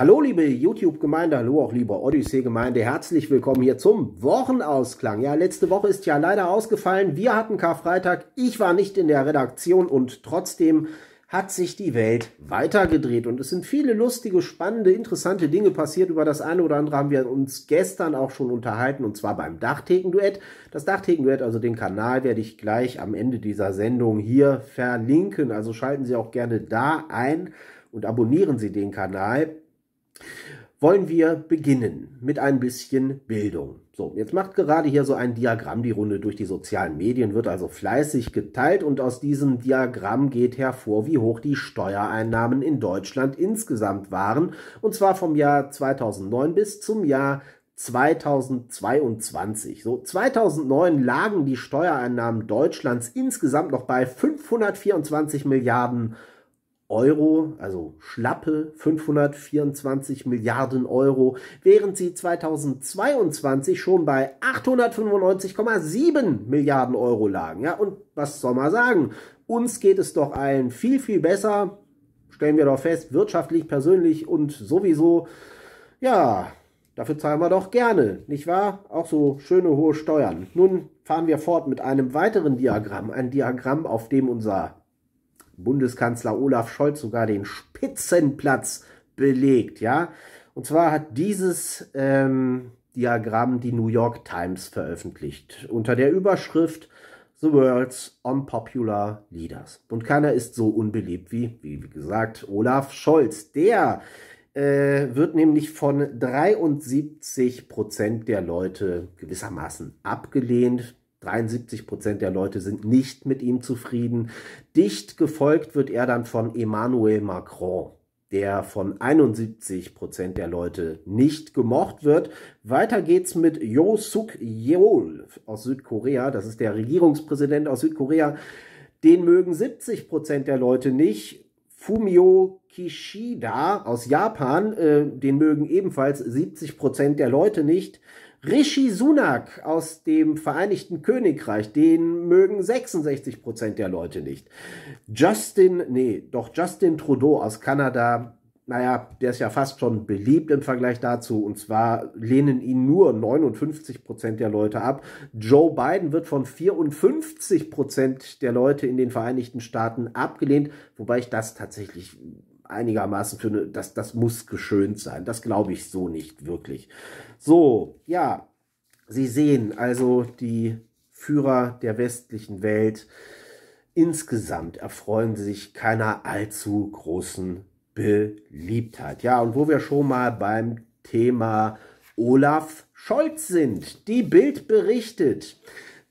Hallo liebe YouTube-Gemeinde, hallo auch liebe Odyssee-Gemeinde, herzlich willkommen hier zum Wochenausklang. Ja, letzte Woche ist ja leider ausgefallen, wir hatten Karfreitag, ich war nicht in der Redaktion und trotzdem hat sich die Welt weitergedreht und es sind viele lustige, spannende, interessante Dinge passiert. Über das eine oder andere haben wir uns gestern auch schon unterhalten und zwar beim Dachthekenduett. Das Dachthekenduett, also den Kanal, werde ich gleich am Ende dieser Sendung hier verlinken. Also schalten Sie auch gerne da ein und abonnieren Sie den Kanal wollen wir beginnen mit ein bisschen Bildung. So, jetzt macht gerade hier so ein Diagramm die Runde durch die sozialen Medien, wird also fleißig geteilt und aus diesem Diagramm geht hervor, wie hoch die Steuereinnahmen in Deutschland insgesamt waren, und zwar vom Jahr 2009 bis zum Jahr 2022. So 2009 lagen die Steuereinnahmen Deutschlands insgesamt noch bei 524 Milliarden Euro. Euro, also schlappe 524 Milliarden Euro, während sie 2022 schon bei 895,7 Milliarden Euro lagen. Ja, und was soll man sagen? Uns geht es doch allen viel, viel besser. Stellen wir doch fest, wirtschaftlich, persönlich und sowieso. Ja, Dafür zahlen wir doch gerne, nicht wahr? Auch so schöne hohe Steuern. Nun fahren wir fort mit einem weiteren Diagramm, ein Diagramm, auf dem unser Bundeskanzler Olaf Scholz sogar den Spitzenplatz belegt, ja. Und zwar hat dieses ähm, Diagramm die New York Times veröffentlicht unter der Überschrift The World's Unpopular Leaders. Und keiner ist so unbeliebt wie, wie gesagt, Olaf Scholz. Der äh, wird nämlich von 73 Prozent der Leute gewissermaßen abgelehnt. 73 Prozent der Leute sind nicht mit ihm zufrieden. Dicht gefolgt wird er dann von Emmanuel Macron, der von 71 Prozent der Leute nicht gemocht wird. Weiter geht's mit Yo Suk Yeol aus Südkorea. Das ist der Regierungspräsident aus Südkorea. Den mögen 70 Prozent der Leute nicht. Fumio Kishida aus Japan, äh, den mögen ebenfalls 70 Prozent der Leute nicht. Rishi Sunak aus dem Vereinigten Königreich, den mögen 66 Prozent der Leute nicht. Justin, nee, doch Justin Trudeau aus Kanada, naja, der ist ja fast schon beliebt im Vergleich dazu. Und zwar lehnen ihn nur 59 Prozent der Leute ab. Joe Biden wird von 54 Prozent der Leute in den Vereinigten Staaten abgelehnt, wobei ich das tatsächlich einigermaßen für eine, das, das muss geschönt sein. Das glaube ich so nicht wirklich. So, ja, Sie sehen also die Führer der westlichen Welt. Insgesamt erfreuen sich keiner allzu großen Beliebtheit. Ja, und wo wir schon mal beim Thema Olaf Scholz sind. Die Bild berichtet,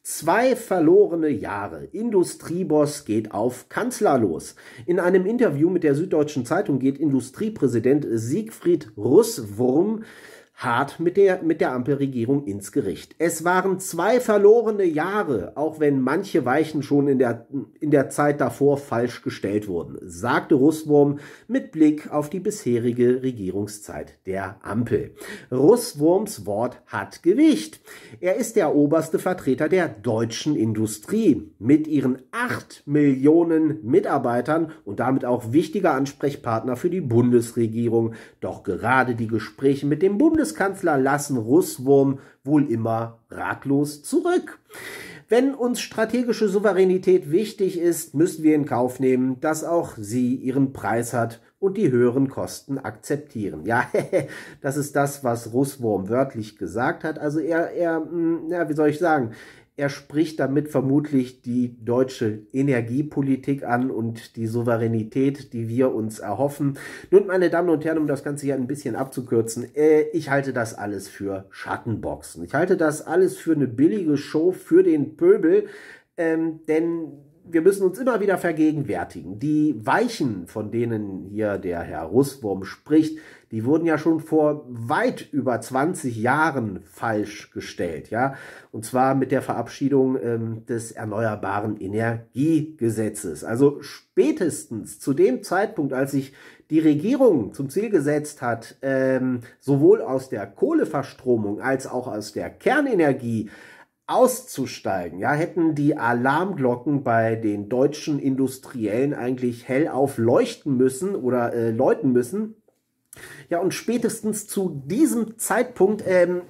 Zwei verlorene Jahre. Industrieboss geht auf Kanzler los. In einem Interview mit der Süddeutschen Zeitung geht Industriepräsident Siegfried Russwurm hart mit der, mit der Ampelregierung ins Gericht. Es waren zwei verlorene Jahre, auch wenn manche Weichen schon in der, in der Zeit davor falsch gestellt wurden, sagte Russwurm mit Blick auf die bisherige Regierungszeit der Ampel. Russwurms Wort hat Gewicht. Er ist der oberste Vertreter der deutschen Industrie mit ihren acht Millionen Mitarbeitern und damit auch wichtiger Ansprechpartner für die Bundesregierung. Doch gerade die Gespräche mit dem Bundes Bundeskanzler lassen Russwurm wohl immer ratlos zurück. Wenn uns strategische Souveränität wichtig ist, müssen wir in Kauf nehmen, dass auch sie ihren Preis hat und die höheren Kosten akzeptieren. Ja, das ist das, was Russwurm wörtlich gesagt hat. Also er, er, mm, ja, wie soll ich sagen, er spricht damit vermutlich die deutsche Energiepolitik an und die Souveränität, die wir uns erhoffen. Nun, meine Damen und Herren, um das Ganze hier ein bisschen abzukürzen, äh, ich halte das alles für Schattenboxen. Ich halte das alles für eine billige Show für den Pöbel, ähm, denn wir müssen uns immer wieder vergegenwärtigen. Die Weichen, von denen hier der Herr Russwurm spricht, die wurden ja schon vor weit über 20 Jahren falsch gestellt, ja. Und zwar mit der Verabschiedung ähm, des Erneuerbaren Energiegesetzes. Also spätestens zu dem Zeitpunkt, als sich die Regierung zum Ziel gesetzt hat, ähm, sowohl aus der Kohleverstromung als auch aus der Kernenergie auszusteigen, ja, hätten die Alarmglocken bei den deutschen Industriellen eigentlich hell aufleuchten müssen oder äh, läuten müssen, ja, und spätestens zu diesem Zeitpunkt ähm,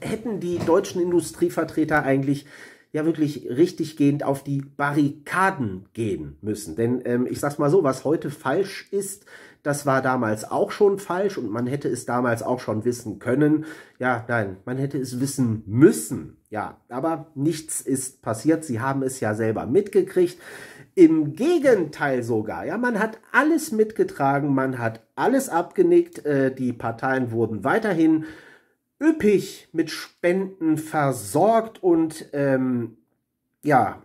hätten die deutschen Industrievertreter eigentlich ja wirklich richtig gehend auf die Barrikaden gehen müssen. Denn ähm, ich sag's mal so, was heute falsch ist, das war damals auch schon falsch und man hätte es damals auch schon wissen können. Ja, nein, man hätte es wissen müssen. Ja, aber nichts ist passiert. Sie haben es ja selber mitgekriegt. Im Gegenteil sogar. Ja, man hat alles mitgetragen, man hat alles abgenickt. Äh, die Parteien wurden weiterhin üppig mit Spenden versorgt und ähm, ja,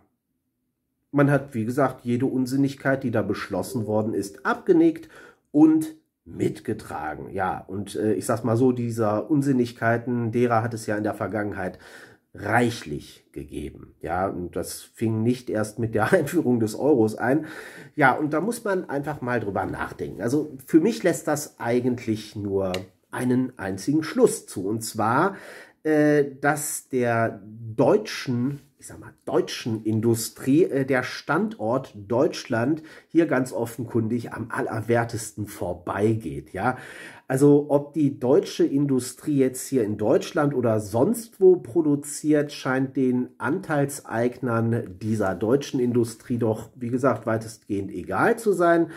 man hat, wie gesagt, jede Unsinnigkeit, die da beschlossen worden ist, abgenickt und mitgetragen. Ja, und äh, ich sag's mal so, dieser Unsinnigkeiten, derer hat es ja in der Vergangenheit reichlich gegeben. Ja, und das fing nicht erst mit der Einführung des Euros ein. Ja, und da muss man einfach mal drüber nachdenken. Also für mich lässt das eigentlich nur einen einzigen Schluss zu. Und zwar, äh, dass der deutschen, ich sag mal, deutschen Industrie äh, der Standort Deutschland hier ganz offenkundig am allerwertesten vorbeigeht. Ja, also ob die deutsche Industrie jetzt hier in Deutschland oder sonst wo produziert, scheint den Anteilseignern dieser deutschen Industrie doch, wie gesagt, weitestgehend egal zu sein.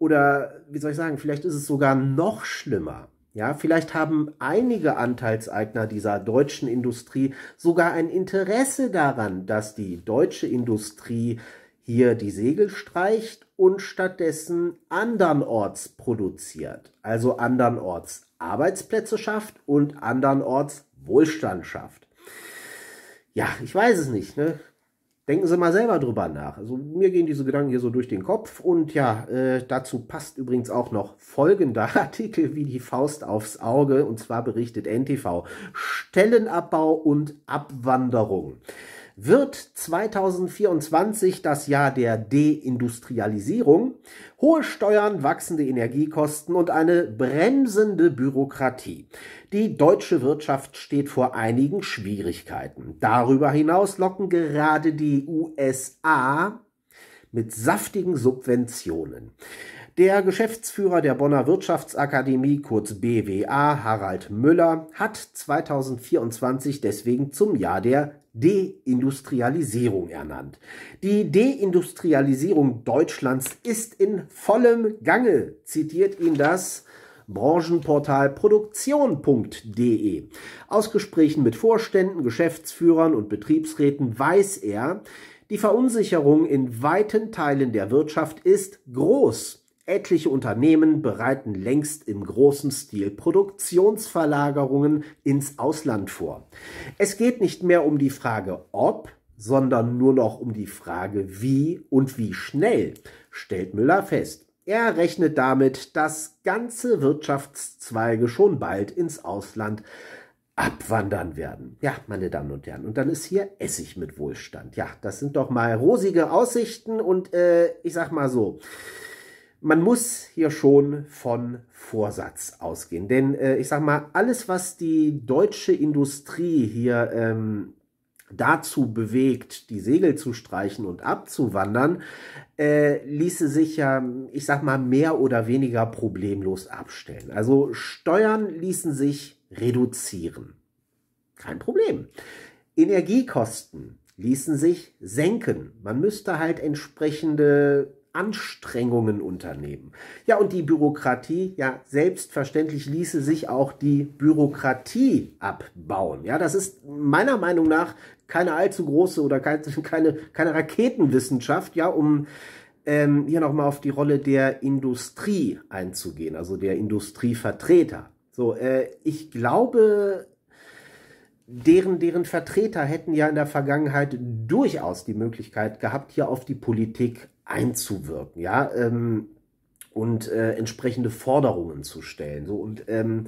Oder wie soll ich sagen, vielleicht ist es sogar noch schlimmer. Ja, vielleicht haben einige Anteilseigner dieser deutschen Industrie sogar ein Interesse daran, dass die deutsche Industrie hier die Segel streicht und stattdessen andernorts produziert, also andernorts Arbeitsplätze schafft und andernorts Wohlstand schafft. Ja, ich weiß es nicht. Ne? Denken Sie mal selber drüber nach. Also mir gehen diese Gedanken hier so durch den Kopf und ja, äh, dazu passt übrigens auch noch folgender Artikel wie die Faust aufs Auge und zwar berichtet NTV Stellenabbau und Abwanderung wird 2024 das Jahr der Deindustrialisierung, hohe Steuern, wachsende Energiekosten und eine bremsende Bürokratie. Die deutsche Wirtschaft steht vor einigen Schwierigkeiten. Darüber hinaus locken gerade die USA mit saftigen Subventionen. Der Geschäftsführer der Bonner Wirtschaftsakademie, kurz BWA, Harald Müller, hat 2024 deswegen zum Jahr der Deindustrialisierung ernannt. Die Deindustrialisierung Deutschlands ist in vollem Gange, zitiert ihn das Branchenportal produktion.de. Aus Gesprächen mit Vorständen, Geschäftsführern und Betriebsräten weiß er, die Verunsicherung in weiten Teilen der Wirtschaft ist groß. Etliche Unternehmen bereiten längst im großen Stil Produktionsverlagerungen ins Ausland vor. Es geht nicht mehr um die Frage ob, sondern nur noch um die Frage wie und wie schnell, stellt Müller fest. Er rechnet damit, dass ganze Wirtschaftszweige schon bald ins Ausland abwandern werden. Ja, meine Damen und Herren, und dann ist hier Essig mit Wohlstand. Ja, das sind doch mal rosige Aussichten und äh, ich sag mal so, man muss hier schon von Vorsatz ausgehen. Denn äh, ich sag mal, alles, was die deutsche Industrie hier ähm, dazu bewegt, die Segel zu streichen und abzuwandern, äh, ließe sich ja, ich sag mal, mehr oder weniger problemlos abstellen. Also Steuern ließen sich reduzieren. Kein Problem. Energiekosten ließen sich senken. Man müsste halt entsprechende Anstrengungen unternehmen. Ja, und die Bürokratie, ja, selbstverständlich ließe sich auch die Bürokratie abbauen. Ja, das ist meiner Meinung nach keine allzu große oder keine, keine, Raketenwissenschaft, ja, um ähm, hier nochmal auf die Rolle der Industrie einzugehen, also der Industrievertreter. So, äh, ich glaube, deren, deren Vertreter hätten ja in der Vergangenheit durchaus die Möglichkeit gehabt, hier auf die Politik einzuwirken, ja, ähm, und äh, entsprechende Forderungen zu stellen. So und ähm,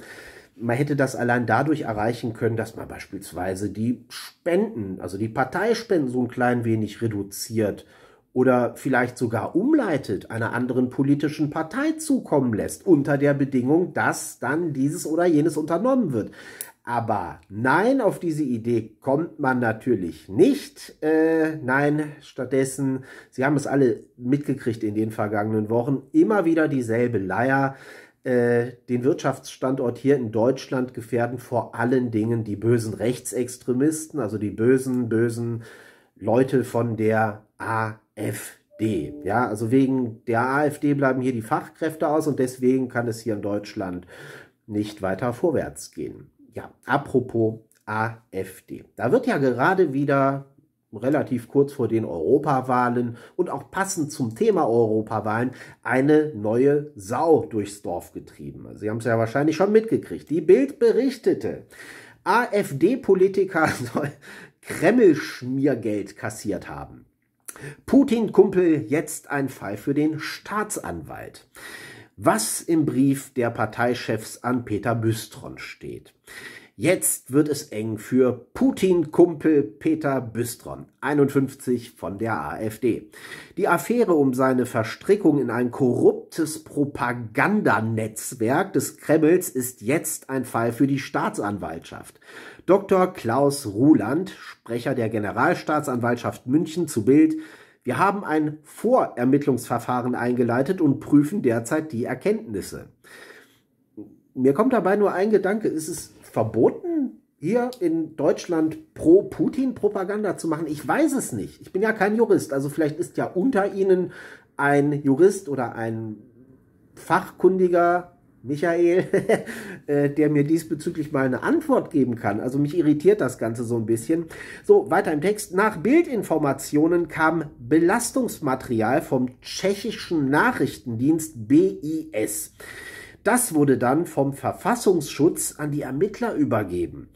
man hätte das allein dadurch erreichen können, dass man beispielsweise die Spenden, also die Parteispenden so ein klein wenig reduziert oder vielleicht sogar umleitet, einer anderen politischen Partei zukommen lässt, unter der Bedingung, dass dann dieses oder jenes unternommen wird. Aber nein, auf diese Idee kommt man natürlich nicht. Äh, nein, stattdessen, Sie haben es alle mitgekriegt in den vergangenen Wochen, immer wieder dieselbe Leier. Äh, den Wirtschaftsstandort hier in Deutschland gefährden vor allen Dingen die bösen Rechtsextremisten, also die bösen, bösen Leute von der AfD. Ja, also wegen der AfD bleiben hier die Fachkräfte aus und deswegen kann es hier in Deutschland nicht weiter vorwärts gehen ja, apropos AfD. Da wird ja gerade wieder relativ kurz vor den Europawahlen und auch passend zum Thema Europawahlen eine neue Sau durchs Dorf getrieben. Sie haben es ja wahrscheinlich schon mitgekriegt. Die Bild berichtete, AfD-Politiker soll Kreml-Schmiergeld kassiert haben. Putin-Kumpel jetzt ein Fall für den Staatsanwalt was im Brief der Parteichefs an Peter Büstron steht. Jetzt wird es eng für Putin-Kumpel Peter Büstron, 51 von der AfD. Die Affäre um seine Verstrickung in ein korruptes Propagandanetzwerk des Kremls ist jetzt ein Fall für die Staatsanwaltschaft. Dr. Klaus Ruland, Sprecher der Generalstaatsanwaltschaft München zu Bild, wir haben ein Vorermittlungsverfahren eingeleitet und prüfen derzeit die Erkenntnisse. Mir kommt dabei nur ein Gedanke, ist es verboten, hier in Deutschland pro-Putin-Propaganda zu machen? Ich weiß es nicht. Ich bin ja kein Jurist. Also vielleicht ist ja unter Ihnen ein Jurist oder ein fachkundiger Michael, äh, der mir diesbezüglich mal eine Antwort geben kann. Also mich irritiert das Ganze so ein bisschen. So, weiter im Text. Nach Bildinformationen kam Belastungsmaterial vom tschechischen Nachrichtendienst BIS. Das wurde dann vom Verfassungsschutz an die Ermittler übergeben.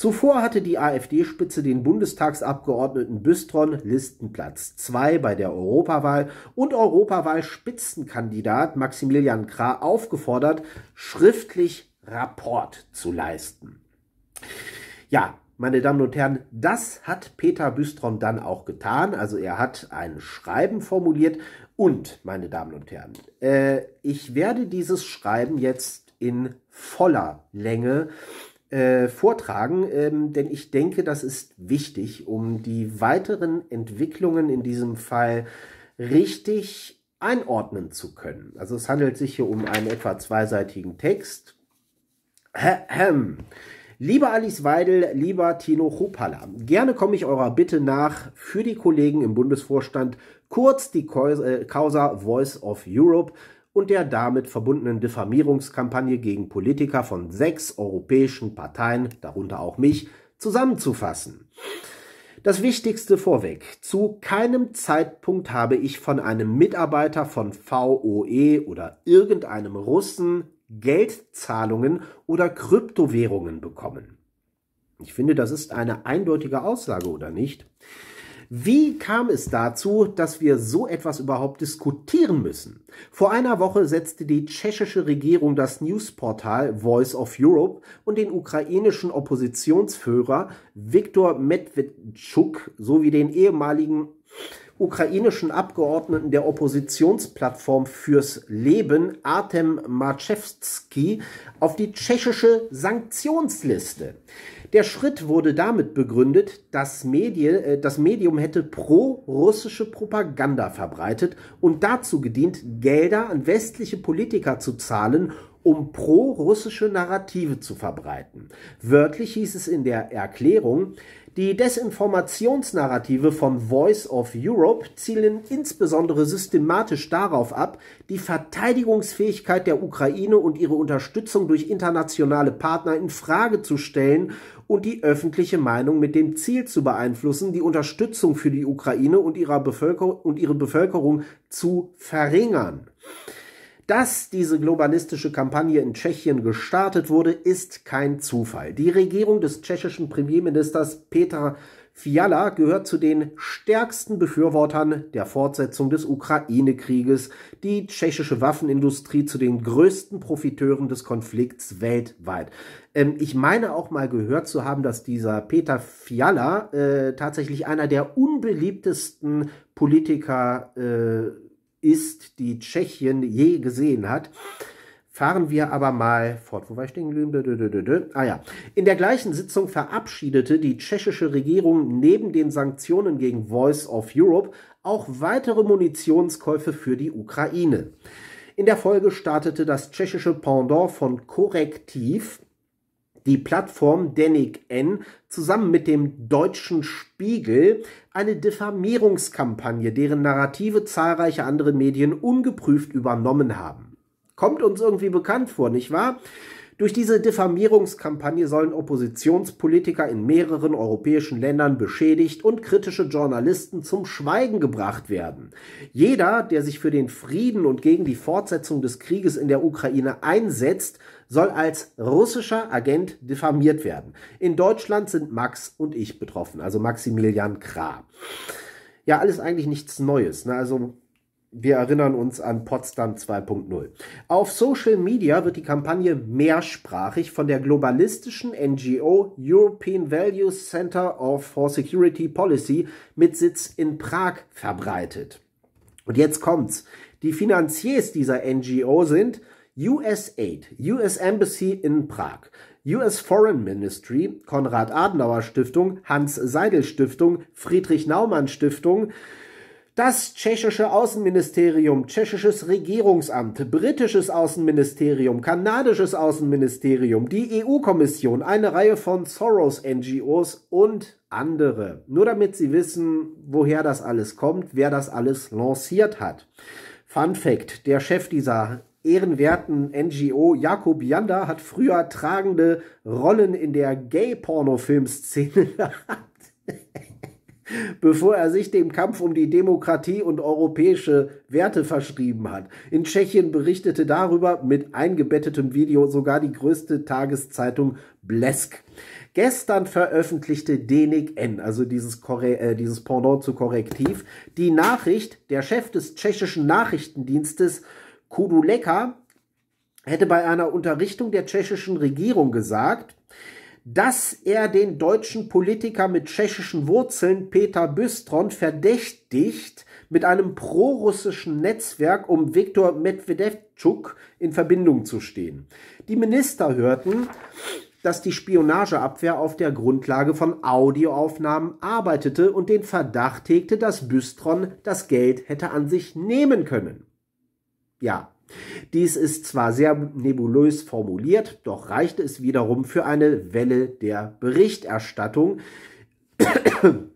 Zuvor hatte die AfD-Spitze den Bundestagsabgeordneten Büstron Listenplatz 2 bei der Europawahl und Europawahl-Spitzenkandidat Maximilian Krah aufgefordert, schriftlich Rapport zu leisten. Ja, meine Damen und Herren, das hat Peter Büstron dann auch getan. Also er hat ein Schreiben formuliert und, meine Damen und Herren, äh, ich werde dieses Schreiben jetzt in voller Länge äh, vortragen, ähm, denn ich denke, das ist wichtig, um die weiteren Entwicklungen in diesem Fall richtig einordnen zu können. Also es handelt sich hier um einen etwa zweiseitigen Text. Lieber Alice Weidel, lieber Tino Chopala, gerne komme ich eurer Bitte nach, für die Kollegen im Bundesvorstand kurz die äh, Causa Voice of Europe und der damit verbundenen Diffamierungskampagne gegen Politiker von sechs europäischen Parteien, darunter auch mich, zusammenzufassen. Das Wichtigste vorweg. Zu keinem Zeitpunkt habe ich von einem Mitarbeiter von VOE oder irgendeinem Russen Geldzahlungen oder Kryptowährungen bekommen. Ich finde, das ist eine eindeutige Aussage, oder nicht? Wie kam es dazu, dass wir so etwas überhaupt diskutieren müssen? Vor einer Woche setzte die tschechische Regierung das Newsportal Voice of Europe und den ukrainischen Oppositionsführer Viktor Medvedchuk sowie den ehemaligen ukrainischen Abgeordneten der Oppositionsplattform fürs Leben, Artem Marchewski, auf die tschechische Sanktionsliste. Der Schritt wurde damit begründet, dass Medie, äh, das Medium hätte pro-russische Propaganda verbreitet und dazu gedient, Gelder an westliche Politiker zu zahlen, um pro-russische Narrative zu verbreiten. Wörtlich hieß es in der Erklärung, die Desinformationsnarrative von Voice of Europe zielen insbesondere systematisch darauf ab, die Verteidigungsfähigkeit der Ukraine und ihre Unterstützung durch internationale Partner in Frage zu stellen und die öffentliche Meinung mit dem Ziel zu beeinflussen, die Unterstützung für die Ukraine und, ihrer Bevölker und ihre Bevölkerung zu verringern. Dass diese globalistische Kampagne in Tschechien gestartet wurde, ist kein Zufall. Die Regierung des tschechischen Premierministers Peter Fiala gehört zu den stärksten Befürwortern der Fortsetzung des Ukraine-Krieges, die tschechische Waffenindustrie zu den größten Profiteuren des Konflikts weltweit. Ähm, ich meine auch mal gehört zu haben, dass dieser Peter Fiala äh, tatsächlich einer der unbeliebtesten Politiker äh, ist, die Tschechien je gesehen hat. Fahren wir aber mal fort. Wo war ich denn? Ah ja. In der gleichen Sitzung verabschiedete die tschechische Regierung neben den Sanktionen gegen Voice of Europe auch weitere Munitionskäufe für die Ukraine. In der Folge startete das tschechische Pendant von Korrektiv die Plattform Denik N zusammen mit dem Deutschen Spiegel eine Diffamierungskampagne, deren Narrative zahlreiche andere Medien ungeprüft übernommen haben. Kommt uns irgendwie bekannt vor, nicht wahr? Durch diese Diffamierungskampagne sollen Oppositionspolitiker in mehreren europäischen Ländern beschädigt und kritische Journalisten zum Schweigen gebracht werden. Jeder, der sich für den Frieden und gegen die Fortsetzung des Krieges in der Ukraine einsetzt, soll als russischer Agent diffamiert werden. In Deutschland sind Max und ich betroffen, also Maximilian Krah. Ja, alles eigentlich nichts Neues. Ne? Also wir erinnern uns an Potsdam 2.0. Auf Social Media wird die Kampagne mehrsprachig von der globalistischen NGO European Values Center for Security Policy mit Sitz in Prag verbreitet. Und jetzt kommt's. Die Finanziers dieser NGO sind USAID, US Embassy in Prag, US Foreign Ministry, Konrad Adenauer Stiftung, Hans Seidel Stiftung, Friedrich Naumann Stiftung, das tschechische Außenministerium, tschechisches Regierungsamt, britisches Außenministerium, kanadisches Außenministerium, die EU-Kommission, eine Reihe von Soros-NGOs und andere. Nur damit Sie wissen, woher das alles kommt, wer das alles lanciert hat. Fun Fact, der Chef dieser ehrenwerten NGO Jakob Janda hat früher tragende Rollen in der Gay-Porno-Filmszene bevor er sich dem Kampf um die Demokratie und europäische Werte verschrieben hat. In Tschechien berichtete darüber mit eingebettetem Video sogar die größte Tageszeitung Blesk. Gestern veröffentlichte Denik N, also dieses, Korre äh, dieses Pendant zu Korrektiv, die Nachricht, der Chef des tschechischen Nachrichtendienstes Kuduleka hätte bei einer Unterrichtung der tschechischen Regierung gesagt, dass er den deutschen Politiker mit tschechischen Wurzeln Peter Büstron verdächtigt, mit einem prorussischen Netzwerk um Viktor Medvedevchuk in Verbindung zu stehen. Die Minister hörten, dass die Spionageabwehr auf der Grundlage von Audioaufnahmen arbeitete und den Verdacht hegte, dass Büstron das Geld hätte an sich nehmen können. Ja, dies ist zwar sehr nebulös formuliert, doch reicht es wiederum für eine Welle der Berichterstattung.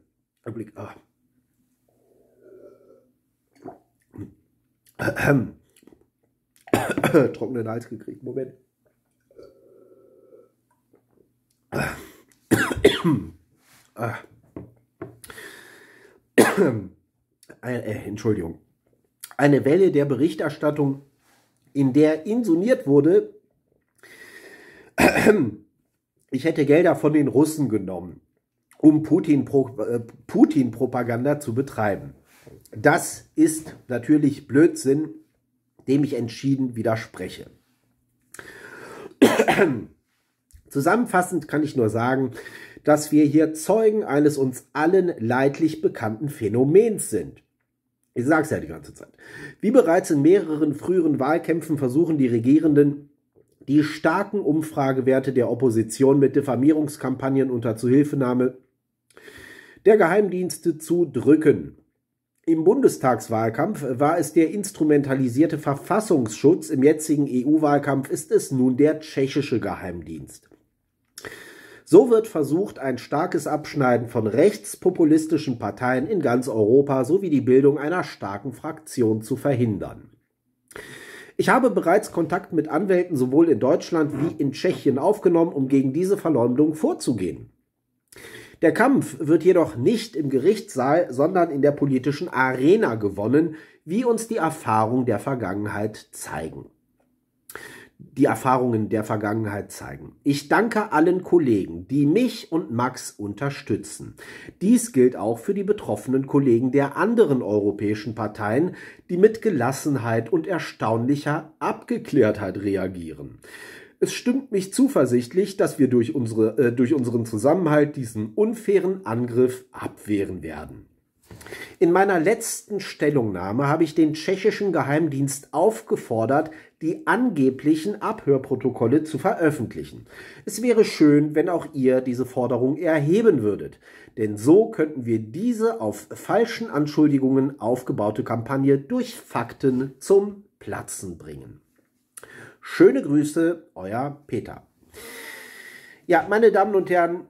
Ah. Trockenen Hals gekriegt, Moment. Ah. Äh, äh, Entschuldigung. Eine Welle der Berichterstattung in der insoniert wurde, ich hätte Gelder von den Russen genommen, um Putin-Propaganda Putin äh, zu betreiben. Das ist natürlich Blödsinn, dem ich entschieden widerspreche. Zusammenfassend kann ich nur sagen, dass wir hier Zeugen eines uns allen leidlich bekannten Phänomens sind. Ich sag's ja die ganze Zeit. Wie bereits in mehreren früheren Wahlkämpfen versuchen die Regierenden, die starken Umfragewerte der Opposition mit Diffamierungskampagnen unter Zuhilfenahme der Geheimdienste zu drücken. Im Bundestagswahlkampf war es der instrumentalisierte Verfassungsschutz, im jetzigen EU-Wahlkampf ist es nun der tschechische Geheimdienst. So wird versucht, ein starkes Abschneiden von rechtspopulistischen Parteien in ganz Europa sowie die Bildung einer starken Fraktion zu verhindern. Ich habe bereits Kontakt mit Anwälten sowohl in Deutschland wie in Tschechien aufgenommen, um gegen diese Verleumdung vorzugehen. Der Kampf wird jedoch nicht im Gerichtssaal, sondern in der politischen Arena gewonnen, wie uns die Erfahrung der Vergangenheit zeigen die Erfahrungen der Vergangenheit zeigen. Ich danke allen Kollegen, die mich und Max unterstützen. Dies gilt auch für die betroffenen Kollegen der anderen europäischen Parteien, die mit Gelassenheit und erstaunlicher Abgeklärtheit reagieren. Es stimmt mich zuversichtlich, dass wir durch, unsere, äh, durch unseren Zusammenhalt diesen unfairen Angriff abwehren werden. In meiner letzten Stellungnahme habe ich den tschechischen Geheimdienst aufgefordert, die angeblichen Abhörprotokolle zu veröffentlichen. Es wäre schön, wenn auch ihr diese Forderung erheben würdet, denn so könnten wir diese auf falschen Anschuldigungen aufgebaute Kampagne durch Fakten zum Platzen bringen. Schöne Grüße, euer Peter. Ja, meine Damen und Herren,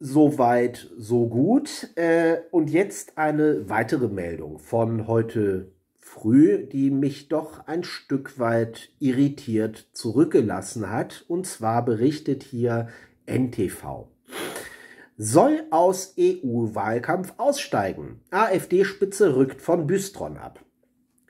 soweit, so gut. Äh, und jetzt eine weitere Meldung von heute früh, die mich doch ein Stück weit irritiert zurückgelassen hat. Und zwar berichtet hier NTV. Soll aus EU-Wahlkampf aussteigen. AfD-Spitze rückt von Büstron ab.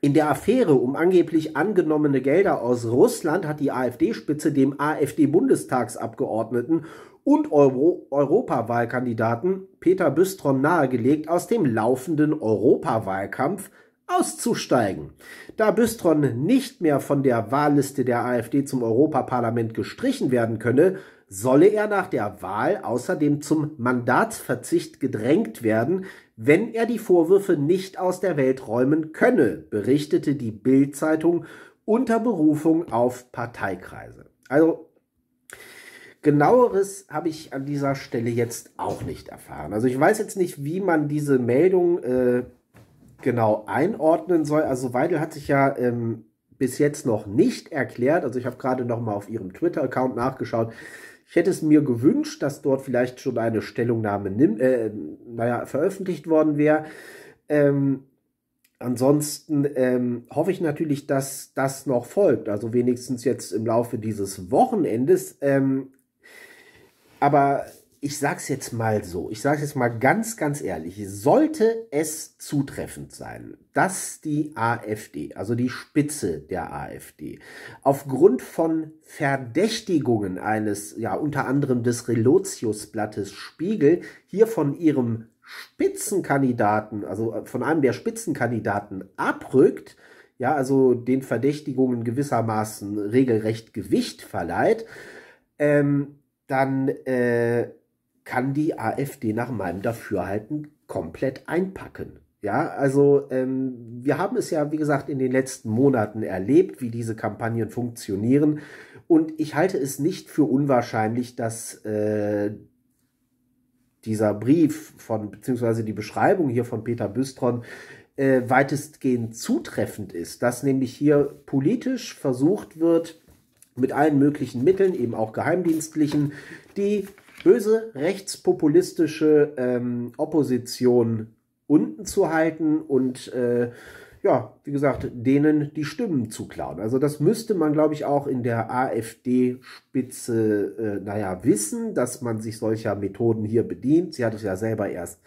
In der Affäre um angeblich angenommene Gelder aus Russland hat die AfD-Spitze dem AfD-Bundestagsabgeordneten und Euro Europawahlkandidaten Peter Büstron nahegelegt, aus dem laufenden Europawahlkampf auszusteigen. Da Büstron nicht mehr von der Wahlliste der AfD zum Europaparlament gestrichen werden könne, solle er nach der Wahl außerdem zum Mandatsverzicht gedrängt werden, wenn er die Vorwürfe nicht aus der Welt räumen könne, berichtete die Bild-Zeitung unter Berufung auf Parteikreise. Also genaueres habe ich an dieser Stelle jetzt auch nicht erfahren. Also ich weiß jetzt nicht, wie man diese Meldung äh, genau einordnen soll. Also Weidel hat sich ja ähm, bis jetzt noch nicht erklärt. Also ich habe gerade noch mal auf ihrem Twitter-Account nachgeschaut. Ich hätte es mir gewünscht, dass dort vielleicht schon eine Stellungnahme nimm, äh, naja, veröffentlicht worden wäre. Ähm, ansonsten ähm, hoffe ich natürlich, dass das noch folgt. Also wenigstens jetzt im Laufe dieses Wochenendes. Ähm, aber ich sag's jetzt mal so, ich sag's jetzt mal ganz, ganz ehrlich, sollte es zutreffend sein, dass die AfD, also die Spitze der AfD, aufgrund von Verdächtigungen eines, ja, unter anderem des Relotius-Blattes Spiegel, hier von ihrem Spitzenkandidaten, also äh, von einem der Spitzenkandidaten abrückt, ja, also den Verdächtigungen gewissermaßen regelrecht Gewicht verleiht, ähm, dann äh, kann die AfD nach meinem Dafürhalten komplett einpacken. Ja, also ähm, wir haben es ja, wie gesagt, in den letzten Monaten erlebt, wie diese Kampagnen funktionieren. Und ich halte es nicht für unwahrscheinlich, dass äh, dieser Brief von, beziehungsweise die Beschreibung hier von Peter Büstron äh, weitestgehend zutreffend ist, dass nämlich hier politisch versucht wird, mit allen möglichen Mitteln, eben auch geheimdienstlichen, die böse rechtspopulistische ähm, Opposition unten zu halten und äh, ja, wie gesagt, denen die Stimmen zu klauen. Also das müsste man, glaube ich, auch in der AfD-Spitze, äh, naja, wissen, dass man sich solcher Methoden hier bedient. Sie hat es ja selber erst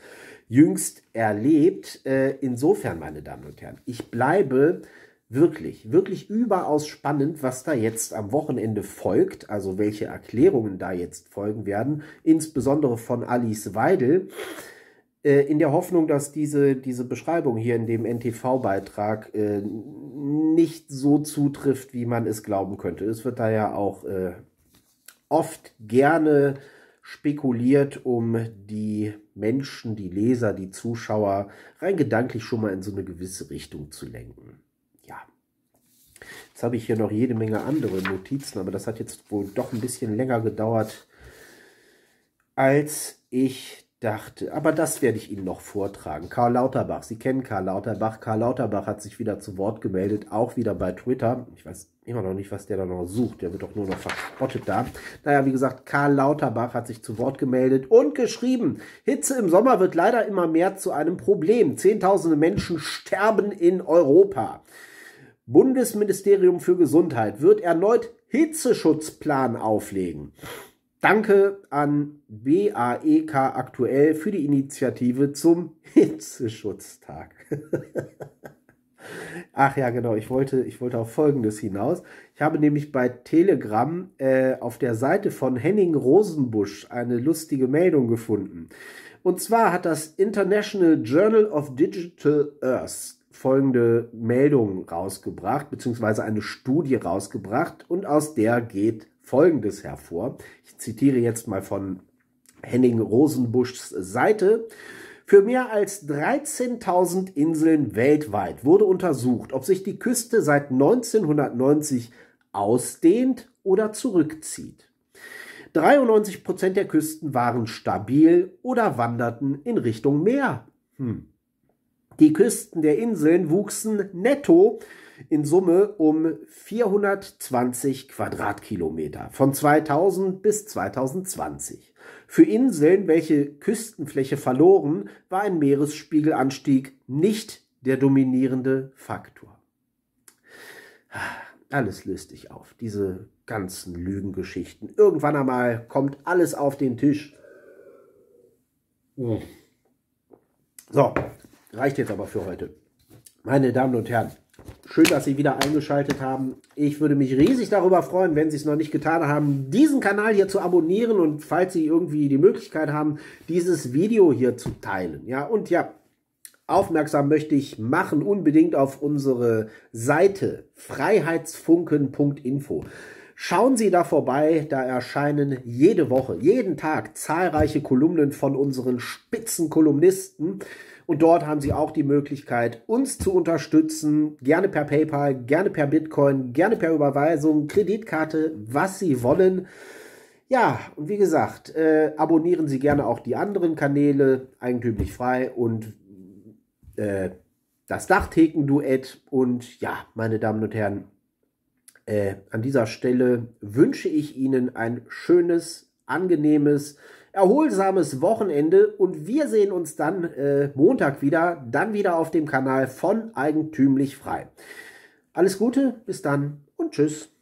jüngst erlebt. Äh, insofern, meine Damen und Herren, ich bleibe wirklich, wirklich überaus spannend, was da jetzt am Wochenende folgt, also welche Erklärungen da jetzt folgen werden, insbesondere von Alice Weidel. Äh, in der Hoffnung, dass diese, diese Beschreibung hier in dem NTV-Beitrag äh, nicht so zutrifft, wie man es glauben könnte. Es wird da ja auch äh, oft gerne spekuliert, um die Menschen, die Leser, die Zuschauer rein gedanklich schon mal in so eine gewisse Richtung zu lenken. Jetzt habe ich hier noch jede Menge andere Notizen, aber das hat jetzt wohl doch ein bisschen länger gedauert, als ich dachte. Aber das werde ich Ihnen noch vortragen. Karl Lauterbach, Sie kennen Karl Lauterbach. Karl Lauterbach hat sich wieder zu Wort gemeldet, auch wieder bei Twitter. Ich weiß immer noch nicht, was der da noch sucht. Der wird doch nur noch verspottet da. Naja, wie gesagt, Karl Lauterbach hat sich zu Wort gemeldet und geschrieben, Hitze im Sommer wird leider immer mehr zu einem Problem. Zehntausende Menschen sterben in Europa. Bundesministerium für Gesundheit wird erneut Hitzeschutzplan auflegen. Danke an BAEK aktuell für die Initiative zum Hitzeschutztag. Ach ja, genau, ich wollte, ich wollte auf Folgendes hinaus. Ich habe nämlich bei Telegram äh, auf der Seite von Henning Rosenbusch eine lustige Meldung gefunden. Und zwar hat das International Journal of Digital Earth folgende Meldung rausgebracht, beziehungsweise eine Studie rausgebracht und aus der geht Folgendes hervor. Ich zitiere jetzt mal von Henning Rosenbuschs Seite. Für mehr als 13.000 Inseln weltweit wurde untersucht, ob sich die Küste seit 1990 ausdehnt oder zurückzieht. 93 Prozent der Küsten waren stabil oder wanderten in Richtung Meer. Hm. Die Küsten der Inseln wuchsen netto in Summe um 420 Quadratkilometer von 2000 bis 2020. Für Inseln, welche Küstenfläche verloren, war ein Meeresspiegelanstieg nicht der dominierende Faktor. Alles löst sich auf, diese ganzen Lügengeschichten. Irgendwann einmal kommt alles auf den Tisch. Hm. So, Reicht jetzt aber für heute. Meine Damen und Herren, schön, dass Sie wieder eingeschaltet haben. Ich würde mich riesig darüber freuen, wenn Sie es noch nicht getan haben, diesen Kanal hier zu abonnieren und falls Sie irgendwie die Möglichkeit haben, dieses Video hier zu teilen. Ja, und ja, aufmerksam möchte ich machen unbedingt auf unsere Seite freiheitsfunken.info. Schauen Sie da vorbei, da erscheinen jede Woche, jeden Tag zahlreiche Kolumnen von unseren Spitzenkolumnisten. Und dort haben Sie auch die Möglichkeit, uns zu unterstützen. Gerne per PayPal, gerne per Bitcoin, gerne per Überweisung, Kreditkarte, was Sie wollen. Ja, und wie gesagt, äh, abonnieren Sie gerne auch die anderen Kanäle, eigentümlich frei und äh, das Dachtheken-Duett. Und ja, meine Damen und Herren, äh, an dieser Stelle wünsche ich Ihnen ein schönes, angenehmes, erholsames Wochenende und wir sehen uns dann äh, Montag wieder, dann wieder auf dem Kanal von Eigentümlich Frei. Alles Gute, bis dann und tschüss.